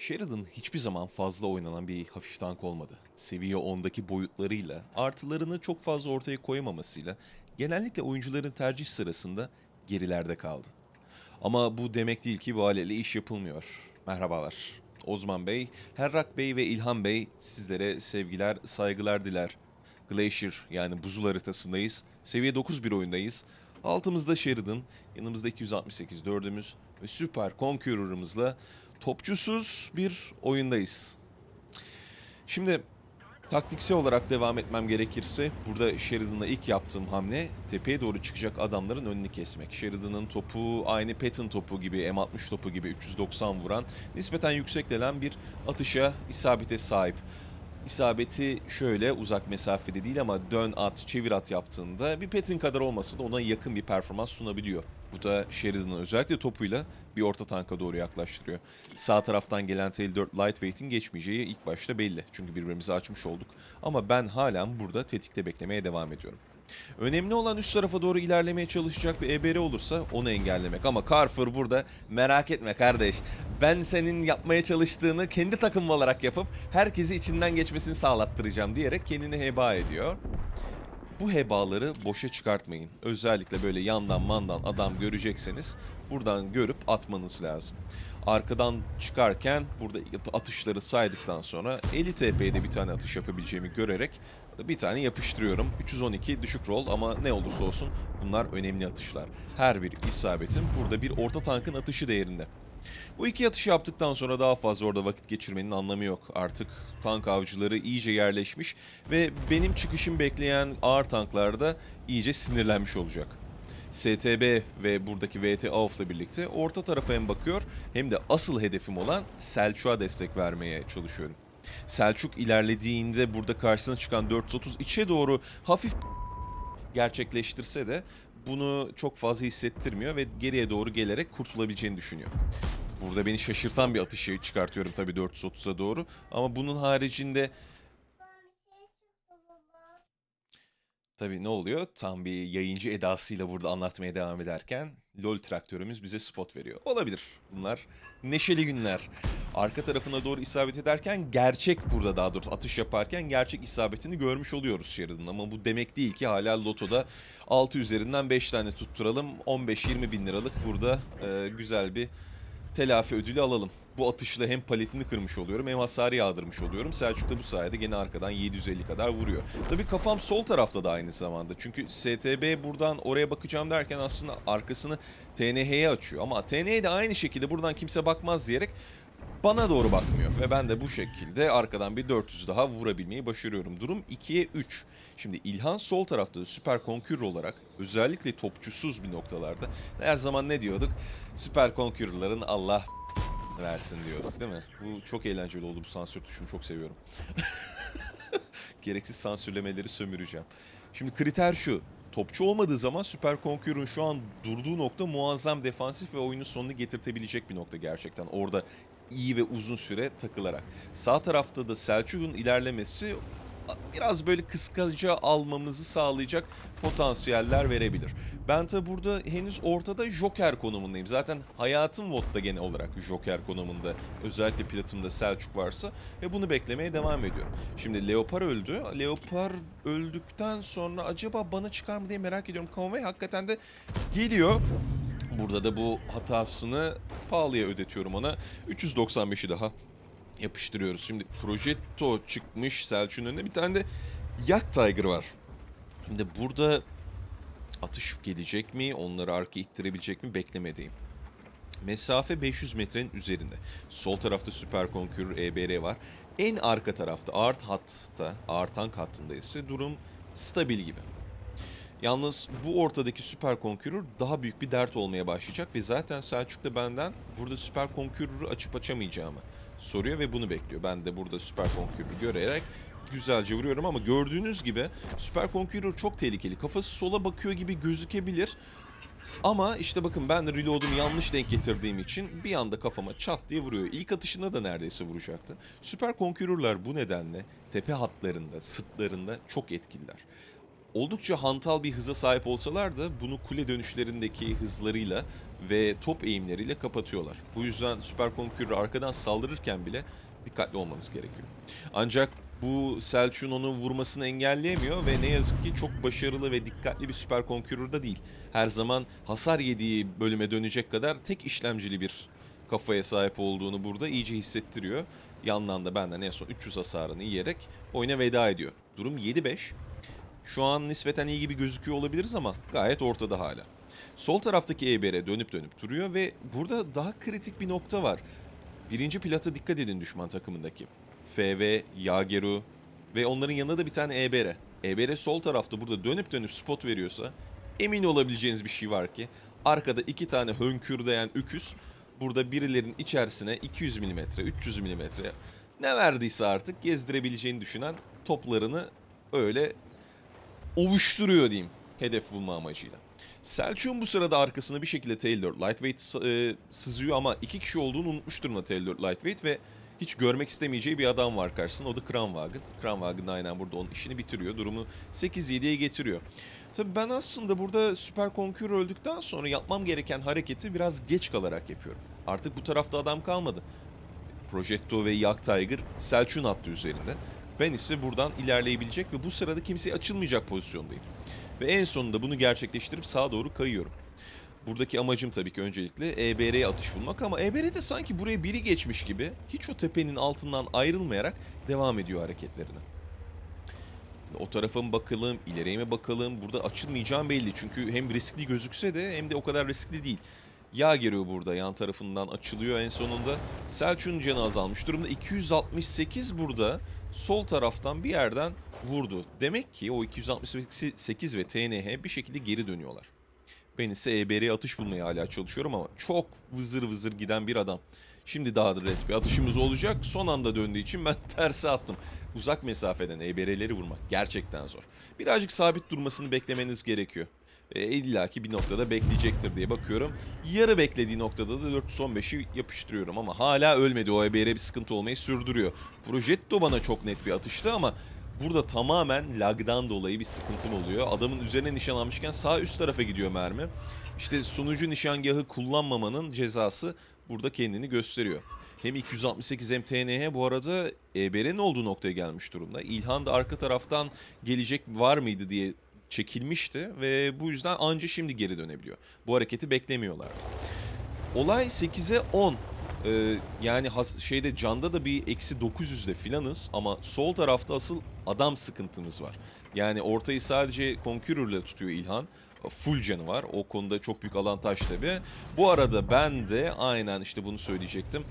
Sheridan hiçbir zaman fazla oynanan bir hafif tank olmadı. Seviye 10'daki boyutlarıyla, artılarını çok fazla ortaya koyamamasıyla genellikle oyuncuların tercih sırasında gerilerde kaldı. Ama bu demek değil ki bu aletle iş yapılmıyor. Merhabalar. Ozman Bey, Herrak Bey ve İlhan Bey sizlere sevgiler, saygılar diler. Glacier yani buzul haritasındayız. Seviye 9 bir oyundayız. Altımızda Sheridan, yanımızda 268 dördümüz ve süper Conqueror'ımızla topçusuz bir oyundayız. Şimdi taktiksel olarak devam etmem gerekirse burada Sheridan'la ilk yaptığım hamle tepeye doğru çıkacak adamların önünü kesmek. Sheridan'ın topu aynı Patton topu gibi M60 topu gibi 390 vuran nispeten yüksek delen bir atışa isabete sahip isabeti şöyle uzak mesafede değil ama dön at, çevir at yaptığında bir petin kadar olmasa da ona yakın bir performans sunabiliyor. Bu da Sheridan'ı özellikle topuyla bir orta tanka doğru yaklaştırıyor. Sağ taraftan gelen Tail 4 Lightweight'in geçmeyeceği ilk başta belli. Çünkü birbirimizi açmış olduk. Ama ben halen burada tetikte beklemeye devam ediyorum. Önemli olan üst tarafa doğru ilerlemeye çalışacak bir EBR olursa onu engellemek. Ama Carrefour burada merak etme kardeş. Ben senin yapmaya çalıştığını kendi takım olarak yapıp herkesi içinden geçmesini sağlattıracağım diyerek kendini heba ediyor bu hebaları boşa çıkartmayın. Özellikle böyle yandan mandan adam görecekseniz buradan görüp atmanız lazım arkadan çıkarken burada atışları saydıktan sonra 50 TP'de bir tane atış yapabileceğimi görerek bir tane yapıştırıyorum. 312 düşük rol ama ne olursa olsun bunlar önemli atışlar. Her bir isabetin burada bir orta tankın atışı değerinde. Bu iki atışı yaptıktan sonra daha fazla orada vakit geçirmenin anlamı yok. Artık tank avcıları iyice yerleşmiş ve benim çıkışım bekleyen ağır tanklarda iyice sinirlenmiş olacak. STB ve buradaki VT ile birlikte orta tarafa hem bakıyor hem de asıl hedefim olan Selçuk'a destek vermeye çalışıyorum. Selçuk ilerlediğinde burada karşısına çıkan 430 içe doğru hafif gerçekleştirse de bunu çok fazla hissettirmiyor ve geriye doğru gelerek kurtulabileceğini düşünüyor. Burada beni şaşırtan bir atışı çıkartıyorum tabii 430'a doğru ama bunun haricinde Tabii ne oluyor? Tam bir yayıncı edasıyla burada anlatmaya devam ederken LOL traktörümüz bize spot veriyor. Olabilir. Bunlar neşeli günler. Arka tarafına doğru isabet ederken gerçek burada daha doğrusu atış yaparken gerçek isabetini görmüş oluyoruz şeridin. Ama bu demek değil ki hala lotoda 6 üzerinden 5 tane tutturalım. 15-20 bin liralık burada e, güzel bir telafi ödülü alalım bu atışla hem paletini kırmış oluyorum hem hasarı yağdırmış oluyorum. Selçuk da bu sayede gene arkadan 750 kadar vuruyor. Tabii kafam sol tarafta da aynı zamanda. Çünkü STB buradan oraya bakacağım derken aslında arkasını TNH'ye açıyor. Ama TNH de aynı şekilde buradan kimse bakmaz diyerek bana doğru bakmıyor ve ben de bu şekilde arkadan bir 400 daha vurabilmeyi başarıyorum. Durum 2'ye 3. Şimdi İlhan sol tarafta süper konkür olarak özellikle topçusuz bir noktalarda her zaman ne diyorduk? Süper konkürlerin Allah versin diyorduk değil mi? Bu çok eğlenceli oldu bu sansür tuşunu çok seviyorum. Gereksiz sansürlemeleri sömüreceğim. Şimdi kriter şu. Topçu olmadığı zaman Süper Conqueror'un şu an durduğu nokta muazzam defansif ve oyunun sonunu getirtebilecek bir nokta gerçekten. Orada iyi ve uzun süre takılarak. Sağ tarafta da Selçuk'un ilerlemesi biraz böyle kıskaca almamızı sağlayacak potansiyeller verebilir. Ben tabi burada henüz ortada Joker konumundayım. Zaten hayatım Watt'ta genel olarak Joker konumunda. Özellikle platımda Selçuk varsa ve bunu beklemeye devam ediyorum. Şimdi Leopar öldü. Leopar öldükten sonra acaba bana çıkar mı diye merak ediyorum. Conway hakikaten de geliyor. Burada da bu hatasını pahalıya ödetiyorum ona. 395'i daha yapıştırıyoruz. Şimdi Projetto çıkmış Selçuk'un önüne bir tane de Yak Tiger var. Şimdi burada atış gelecek mi? Onları arka ittirebilecek mi? Beklemediğim. Mesafe 500 metrenin üzerinde. Sol tarafta Süper Conqueror EBR var. En arka tarafta Art hatta, Artan tank hattında ise durum stabil gibi. Yalnız bu ortadaki Süper Conqueror daha büyük bir dert olmaya başlayacak ve zaten Selçuk da benden burada Süper Conqueror'u açıp açamayacağımı soruyor ve bunu bekliyor. Ben de burada süper konkürü görerek güzelce vuruyorum ama gördüğünüz gibi süper konkürü çok tehlikeli. Kafası sola bakıyor gibi gözükebilir. Ama işte bakın ben reloadumu yanlış denk getirdiğim için bir anda kafama çat diye vuruyor. İlk atışında da neredeyse vuracaktı. Süper Conqueror'lar bu nedenle tepe hatlarında, sıtlarında çok etkililer oldukça hantal bir hıza sahip olsalar da bunu kule dönüşlerindeki hızlarıyla ve top eğimleriyle kapatıyorlar. Bu yüzden süper konkürü arkadan saldırırken bile dikkatli olmanız gerekiyor. Ancak bu Selçuk'un onu vurmasını engelleyemiyor ve ne yazık ki çok başarılı ve dikkatli bir süper konkürürde değil. Her zaman hasar yediği bölüme dönecek kadar tek işlemcili bir kafaya sahip olduğunu burada iyice hissettiriyor. Yandan da benden en son 300 hasarını yiyerek oyuna veda ediyor. Durum 7-5. Şu an nispeten iyi gibi gözüküyor olabiliriz ama gayet ortada hala. Sol taraftaki EBR dönüp dönüp duruyor ve burada daha kritik bir nokta var. Birinci plata dikkat edin düşman takımındaki. FV, Yageru ve onların yanında da bir tane EBR. EBR sol tarafta burada dönüp dönüp spot veriyorsa emin olabileceğiniz bir şey var ki arkada iki tane hönkürdeyen öküz burada birilerin içerisine 200 mm, 300 mm ne verdiyse artık gezdirebileceğini düşünen toplarını öyle ovuşturuyor diyeyim hedef bulma amacıyla. Selçuk'un bu sırada arkasını bir şekilde Taylor Lightweight e, sızıyor ama iki kişi olduğunu unutmuş durumda Taylor Lightweight ve hiç görmek istemeyeceği bir adam var karşısında. O da Kranwagen. Kranwagen aynen burada onun işini bitiriyor. Durumu 8-7'ye getiriyor. Tabii ben aslında burada Süper Conqueror öldükten sonra yapmam gereken hareketi biraz geç kalarak yapıyorum. Artık bu tarafta adam kalmadı. Projecto ve Yak Tiger Selçuk'un attı üzerinde. Ben ise buradan ilerleyebilecek ve bu sırada kimseye açılmayacak pozisyondayım. Ve en sonunda bunu gerçekleştirip sağa doğru kayıyorum. Buradaki amacım tabii ki öncelikle EBR'ye atış bulmak ama EBR'de sanki buraya biri geçmiş gibi hiç o tepenin altından ayrılmayarak devam ediyor hareketlerine. O tarafa mı bakalım, ileriye mi bakalım? Burada açılmayacağım belli. Çünkü hem riskli gözükse de hem de o kadar riskli değil yağ geliyor burada yan tarafından açılıyor en sonunda. Selçuk'un canı azalmış durumda. 268 burada sol taraftan bir yerden vurdu. Demek ki o 268 ve TNH bir şekilde geri dönüyorlar. Ben ise EBR'ye atış bulmaya hala çalışıyorum ama çok vızır vızır giden bir adam. Şimdi daha da red bir atışımız olacak. Son anda döndüğü için ben terse attım. Uzak mesafeden EBR'leri vurmak gerçekten zor. Birazcık sabit durmasını beklemeniz gerekiyor. E, İlla ki bir noktada bekleyecektir diye bakıyorum. Yarı beklediği noktada da 415'i yapıştırıyorum ama hala ölmedi. O EBR'e bir sıkıntı olmayı sürdürüyor. Projetto bana çok net bir atıştı ama burada tamamen lagdan dolayı bir sıkıntım oluyor. Adamın üzerine nişan almışken sağ üst tarafa gidiyor mermi. İşte sunucu nişangahı kullanmamanın cezası burada kendini gösteriyor. Hem 268 hem TNH bu arada EBR'nin olduğu noktaya gelmiş durumda. İlhan da arka taraftan gelecek var mıydı diye çekilmişti ve bu yüzden anca şimdi geri dönebiliyor. Bu hareketi beklemiyorlardı. Olay 8'e 10 ee, yani has, şeyde canda da bir eksi 900'de filanız ama sol tarafta asıl adam sıkıntımız var. Yani ortayı sadece Conqueror'la tutuyor İlhan. Full canı var. O konuda çok büyük avantaj tabii. Bu arada ben de aynen işte bunu söyleyecektim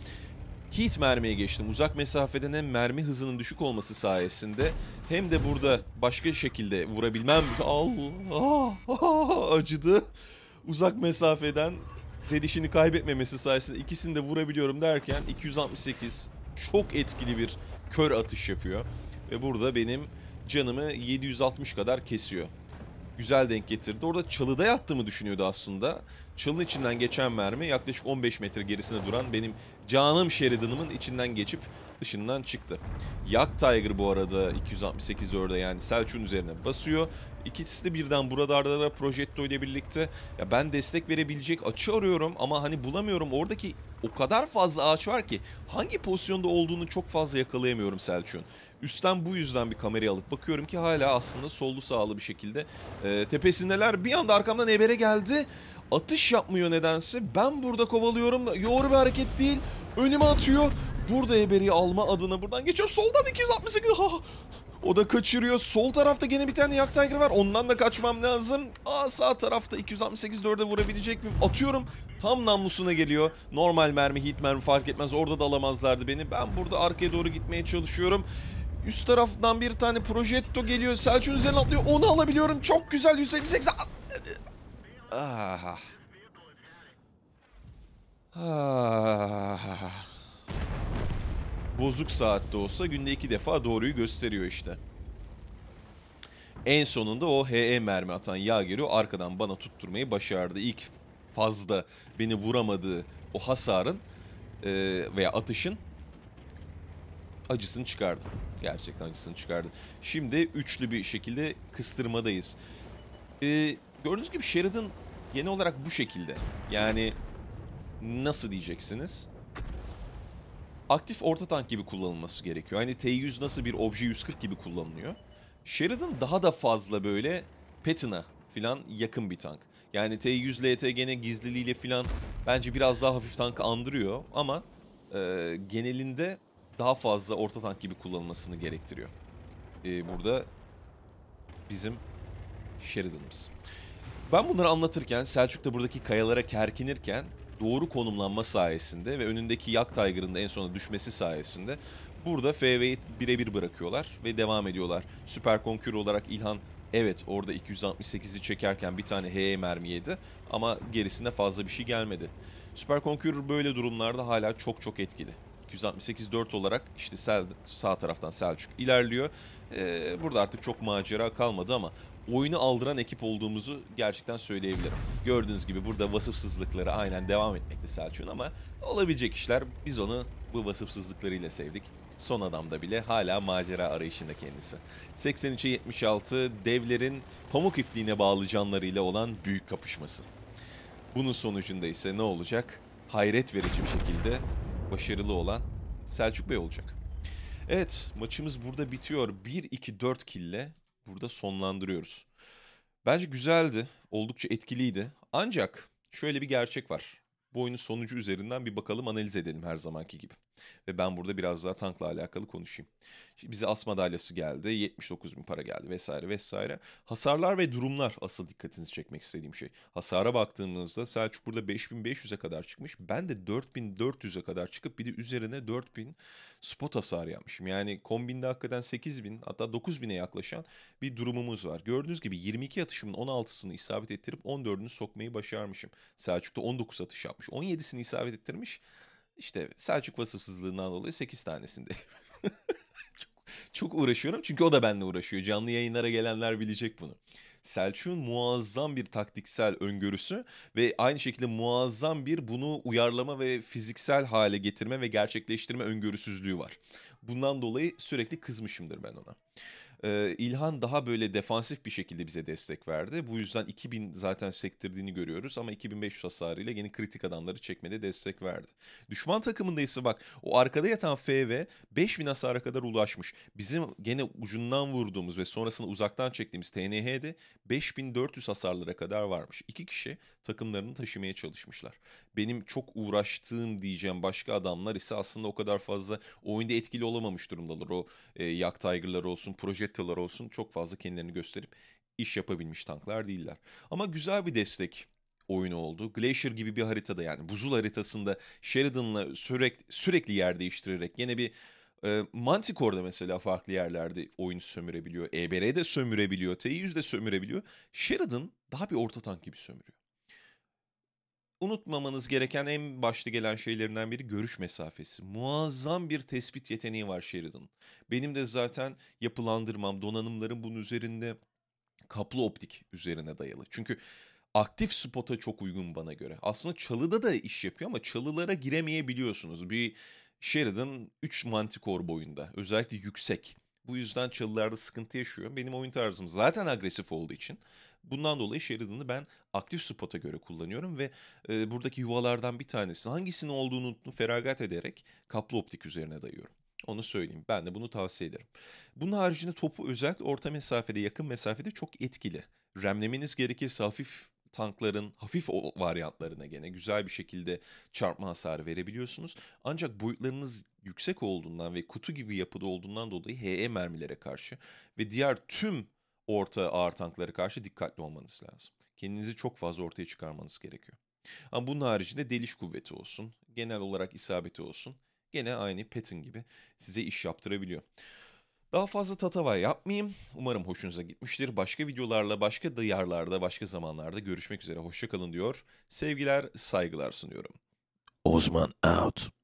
heat mermiye geçtim. Uzak mesafeden hem mermi hızının düşük olması sayesinde hem de burada başka şekilde vurabilmem. Allah acıdı. Uzak mesafeden delişini kaybetmemesi sayesinde ikisini de vurabiliyorum derken 268 çok etkili bir kör atış yapıyor. Ve burada benim canımı 760 kadar kesiyor güzel denk getirdi. Orada çalıda yattığımı düşünüyordu aslında. Çalın içinden geçen mermi yaklaşık 15 metre gerisinde duran benim canım Sheridan'ımın içinden geçip dışından çıktı. Yak Tiger bu arada 268 orada yani Selçuk'un üzerine basıyor. İkisi de birden buradarlara Projetto ile birlikte ya ben destek verebilecek açı arıyorum ama hani bulamıyorum. Oradaki o kadar fazla ağaç var ki hangi pozisyonda olduğunu çok fazla yakalayamıyorum Selçuk'un. Üstten bu yüzden bir kamerayı alıp bakıyorum ki hala aslında sollu sağlı bir şekilde e, tepesindeler. Bir anda arkamdan Eber'e geldi. Atış yapmıyor nedense. Ben burada kovalıyorum. Yoğru bir hareket değil. Önüme atıyor. Burada Eber'i alma adına buradan geçiyor. Soldan 268. O da kaçırıyor. Sol tarafta gene bir tane Yak Tiger var. Ondan da kaçmam lazım. Aa sağ tarafta 268 4'e vurabilecek miyim? Atıyorum. Tam namlusuna geliyor. Normal mermi, hit mermi fark etmez. Orada da alamazlardı beni. Ben burada arkaya doğru gitmeye çalışıyorum. Üst taraftan bir tane projetto geliyor. Selçuk'un üzerine atlıyor. Onu alabiliyorum. Çok güzel. 188. Ah. Ah bozuk saatte olsa günde iki defa doğruyu gösteriyor işte. En sonunda o HE mermi atan yağ geliyor arkadan bana tutturmayı başardı. İlk fazla beni vuramadığı o hasarın e, veya atışın acısını çıkardı. Gerçekten acısını çıkardı. Şimdi üçlü bir şekilde kıstırmadayız. E, gördüğünüz gibi Sheridan genel olarak bu şekilde. Yani nasıl diyeceksiniz? aktif orta tank gibi kullanılması gerekiyor. Hani T100 nasıl bir obje 140 gibi kullanılıyor. Sheridan daha da fazla böyle Patton'a filan yakın bir tank. Yani T100 LTG'ne gizliliğiyle filan bence biraz daha hafif tank andırıyor ama e, genelinde daha fazla orta tank gibi kullanılmasını gerektiriyor. E, burada bizim Sheridan'ımız. Ben bunları anlatırken Selçuk da buradaki kayalara kerkinirken doğru konumlanma sayesinde ve önündeki Yak Tiger'ın da en sona düşmesi sayesinde burada FV'yi birebir bırakıyorlar ve devam ediyorlar. Süper Konkür olarak İlhan evet orada 268'i çekerken bir tane HE mermi yedi ama gerisinde fazla bir şey gelmedi. Süper Konkür böyle durumlarda hala çok çok etkili. 268-4 olarak işte sel, sağ taraftan Selçuk ilerliyor. Ee, burada artık çok macera kalmadı ama oyunu aldıran ekip olduğumuzu gerçekten söyleyebilirim. Gördüğünüz gibi burada vasıfsızlıkları aynen devam etmekte Selçuk'un ama olabilecek işler biz onu bu vasıfsızlıklarıyla sevdik. Son adamda bile hala macera arayışında kendisi. 83'e 76 devlerin pamuk ipliğine bağlı canlarıyla olan büyük kapışması. Bunun sonucunda ise ne olacak? Hayret verici bir şekilde başarılı olan Selçuk Bey olacak. Evet maçımız burada bitiyor. 1-2-4 kille burada sonlandırıyoruz. Bence güzeldi, oldukça etkiliydi. Ancak şöyle bir gerçek var. Bu oyunun sonucu üzerinden bir bakalım analiz edelim her zamanki gibi. Ve ben burada biraz daha tankla alakalı konuşayım. Şimdi bize as madalyası geldi. 79 bin para geldi vesaire vesaire. Hasarlar ve durumlar asıl dikkatinizi çekmek istediğim şey. Hasara baktığımızda Selçuk burada 5500'e kadar çıkmış. Ben de 4400'e kadar çıkıp bir de üzerine 4000 spot hasarı yapmışım. Yani kombinde hakikaten 8000 hatta 9000'e yaklaşan bir durumumuz var. Gördüğünüz gibi 22 atışımın 16'sını isabet ettirip 14'ünü sokmayı başarmışım. Selçuk da 19 atış yapmış. 17'sini isabet ettirmiş işte Selçuk vasıfsızlığından dolayı 8 tanesinde. çok, çok uğraşıyorum çünkü o da benimle uğraşıyor. Canlı yayınlara gelenler bilecek bunu. Selçuk'un muazzam bir taktiksel öngörüsü ve aynı şekilde muazzam bir bunu uyarlama ve fiziksel hale getirme ve gerçekleştirme öngörüsüzlüğü var. Bundan dolayı sürekli kızmışımdır ben ona. Ee, İlhan daha böyle defansif bir şekilde bize destek verdi. Bu yüzden 2000 zaten sektirdiğini görüyoruz ama 2500 hasarıyla yeni kritik adamları çekmede destek verdi. Düşman takımında ise bak o arkada yatan FV 5000 hasara kadar ulaşmış. Bizim gene ucundan vurduğumuz ve sonrasında uzaktan çektiğimiz TNH'de 5400 hasarlara kadar varmış. İki kişi takımlarını taşımaya çalışmışlar. Benim çok uğraştığım diyeceğim başka adamlar ise aslında o kadar fazla oyunda etkili olamamış durumdalar. O e, Yak Tiger'lar olsun, Projectile'lar olsun çok fazla kendilerini gösterip iş yapabilmiş tanklar değiller. Ama güzel bir destek oyunu oldu. Glacier gibi bir haritada yani buzul haritasında Sheridan'la sürekli, sürekli yer değiştirerek yine bir e, Manticore'da mesela farklı yerlerde oyunu sömürebiliyor. EBR de sömürebiliyor. TI100 de sömürebiliyor. Sheridan daha bir orta tank gibi sömürüyor unutmamanız gereken en başta gelen şeylerinden biri görüş mesafesi. Muazzam bir tespit yeteneği var Sheridan. Benim de zaten yapılandırmam, donanımların bunun üzerinde kaplı optik üzerine dayalı. Çünkü aktif spota çok uygun bana göre. Aslında çalıda da iş yapıyor ama çalılara giremeyebiliyorsunuz. Bir Sheridan 3 mantikor boyunda özellikle yüksek. Bu yüzden çalılarda sıkıntı yaşıyor. Benim oyun tarzım zaten agresif olduğu için bundan dolayı Sheridan'ı ben aktif spota göre kullanıyorum ve e, buradaki yuvalardan bir tanesi hangisinin olduğunu feragat ederek kaplı optik üzerine dayıyorum. Onu söyleyeyim. Ben de bunu tavsiye ederim. Bunun haricinde topu özellikle orta mesafede, yakın mesafede çok etkili. Remlemeniz gerekirse hafif tankların hafif varyantlarına gene güzel bir şekilde çarpma hasarı verebiliyorsunuz. Ancak boyutlarınız yüksek olduğundan ve kutu gibi yapıda olduğundan dolayı HE mermilere karşı ve diğer tüm orta ağır tanklara karşı dikkatli olmanız lazım. Kendinizi çok fazla ortaya çıkarmanız gerekiyor. Ama bunun haricinde deliş kuvveti olsun, genel olarak isabeti olsun gene aynı Patton gibi size iş yaptırabiliyor. Daha fazla tatava yapmayayım. Umarım hoşunuza gitmiştir. Başka videolarla, başka diyarlarda, başka zamanlarda görüşmek üzere. Hoşçakalın diyor. Sevgiler, saygılar sunuyorum. Ozman out.